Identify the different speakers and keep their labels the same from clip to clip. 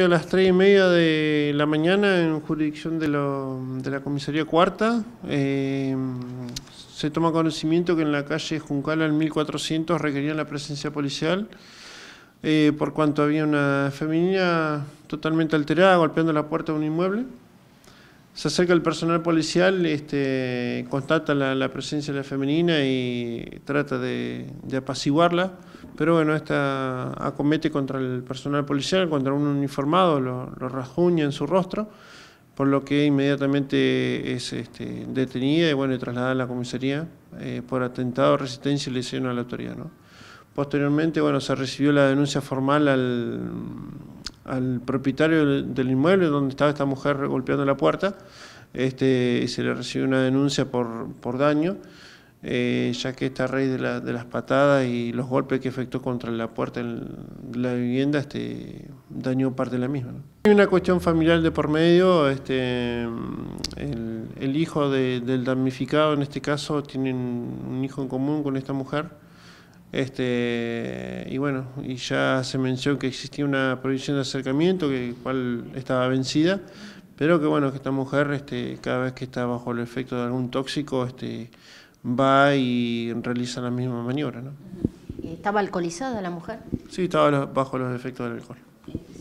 Speaker 1: A las 3 y media de la mañana en jurisdicción de, de la comisaría cuarta eh, se toma conocimiento que en la calle Juncal al 1400 requerían la presencia policial eh, por cuanto había una femenina totalmente alterada golpeando la puerta de un inmueble. Se acerca el personal policial, este, constata la, presencia de la femenina y trata de apaciguarla. Pero bueno, esta acomete contra el personal policial, contra un uniformado, lo, lo rajuña en su rostro, por lo que inmediatamente es este, detenida y bueno, trasladada a la comisaría eh, por atentado, resistencia y lesión a la autoridad. Posteriormente, bueno, se recibió la denuncia formal al, propietario del, inmueble donde estaba esta mujer golpeando la puerta, y este, se le recibió una denuncia por, por daño. Eh, ya que esta rey de, las patadas y los golpes que efectuó contra la puerta de la vivienda este, dañó parte de la misma. Hay una cuestión familiar de por medio, este, el, hijo del damnificado en este caso tiene un hijo en común con esta mujer, este, y bueno, y ya se mencionó que existía una prohibición de acercamiento, que cual estaba vencida, pero que bueno, que esta mujer este, cada vez que está bajo el efecto de algún tóxico, este, va y realiza la misma maniobra. ¿no?
Speaker 2: ¿Estaba alcoholizada la mujer?
Speaker 1: Sí, estaba bajo los efectos del alcohol.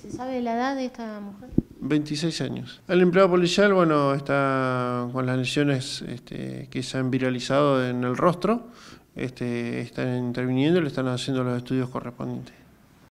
Speaker 2: ¿Se sabe la edad de esta mujer?
Speaker 1: 26 años. El empleado policial, bueno, está con las lesiones este, que se han viralizado en el rostro, este, están interviniendo y le están haciendo los estudios correspondientes.